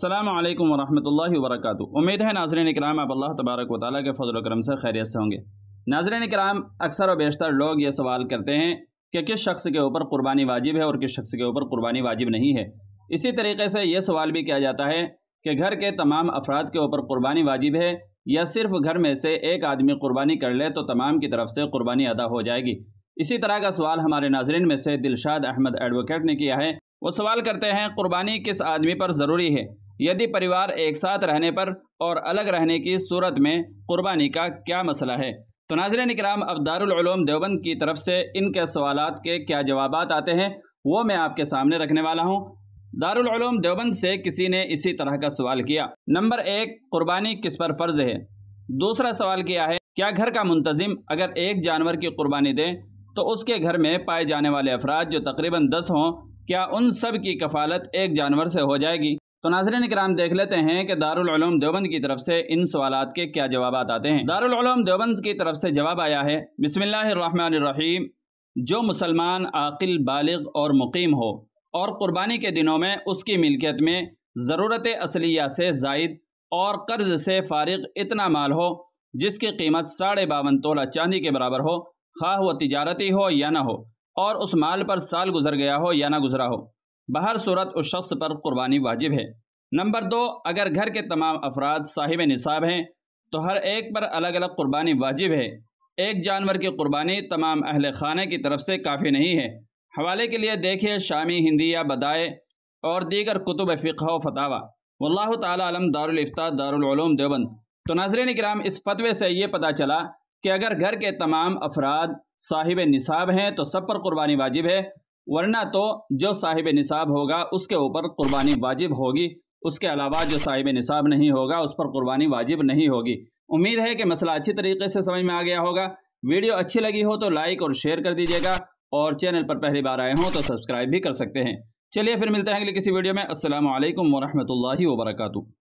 अल्लाम वरहमल वर्क उम्मीद है नाजरन कराम आप अल्लाह तबारक व के फजल करम से खैरियत से होंगे नाजरन कराम अक्सर व बेशतर लोग ये सवाल करते हैं कि किस शख्स के ऊपर कुर्बानी वाजिब है और किस शख्स के ऊपर कुर्बानी वाजिब नहीं है इसी तरीके से ये सवाल भी किया जाता है कि घर के तमाम अफराद के ऊपर कुर्बानी वाजिब है या सिर्फ घर में से एक आदमी कुर्बानी कर ले तो तमाम की तरफ से कुर्बानी अदा हो जाएगी इसी तरह का सवाल हमारे नाजरन में से दिलशाद अहमद एडवोकेट ने किया है वो सवाल करते हैं कुर्बानी किस आदमी पर ज़रूरी है यदि परिवार एक साथ रहने पर और अलग रहने की सूरत में कुर्बानी का क्या मसला है तो नाजरन कराम अब दारुलूम देवबंद की तरफ से इनके सवाल के क्या जवाब आते हैं वो मैं आपके सामने रखने वाला हूँ दारुलूम देवबंद से किसी ने इसी तरह का सवाल किया नंबर एक कुर्बानी किस पर फ़र्ज है दूसरा सवाल किया है क्या घर का मुंतजिम अगर एक जानवर की कुर्बानी दें तो उसके घर में पाए जाने वाले अफराद जो तकरीबन दस हों क्या उन सब की कफालत एक जानवर से हो जाएगी तो नाजरन कराम देख लेते हैं कि दारूम देवबंद की तरफ से इन सवाल के क्या जवाब आते हैं दारूम देवबंद की तरफ से जवाब आया है बिसमीम जो मुसलमान आकिल बालग और मुकीम हो और क़ुरबानी के दिनों में उसकी मिल्कियत में ज़रूरत असलिया से जायद और कर्ज से फारिग इतना माल हो जिसकी कीमत साढ़े बावन तोला चांदी के बराबर हो खा वह तजारती हो या ना हो और उस माल पर साल गुजर गया हो या ना गुजरा हो बहर सूरत उस शख्स पर कुर्बानी वाजिब है नंबर दो अगर घर के तमाम अफराद साहिब निसाब हैं तो हर एक पर अलग अलग कुर्बानी वाजिब है एक जानवर की कुर्बानी तमाम अहल खाना की तरफ से काफ़ी नहीं है हवाले के लिए देखिए शामी हिंदी या बदाए और दीगर कुतुब व फतावा वल्लाह तालम दारफ्ता दारूम देवबंद तो नाजरन कराम इस फतवे से ये पता चला कि अगर घर के तमाम अफराद साहिब निसाब हैं तो सब पर कुर्बानी वाजिब है वरना तो जो साहिब निसाब होगा उसके ऊपर कुर्बानी वाजिब होगी उसके अलावा जो साहिब निसाब नहीं होगा उस पर कुर्बानी वाजिब नहीं होगी उम्मीद है कि मसला अच्छी तरीके से समझ में आ गया होगा वीडियो अच्छी लगी हो तो लाइक और शेयर कर दीजिएगा और चैनल पर पहली बार आए हों तो सब्सक्राइब भी कर सकते हैं चलिए फिर मिलते हैं अगले किसी वीडियो में असल वरहमल वर्का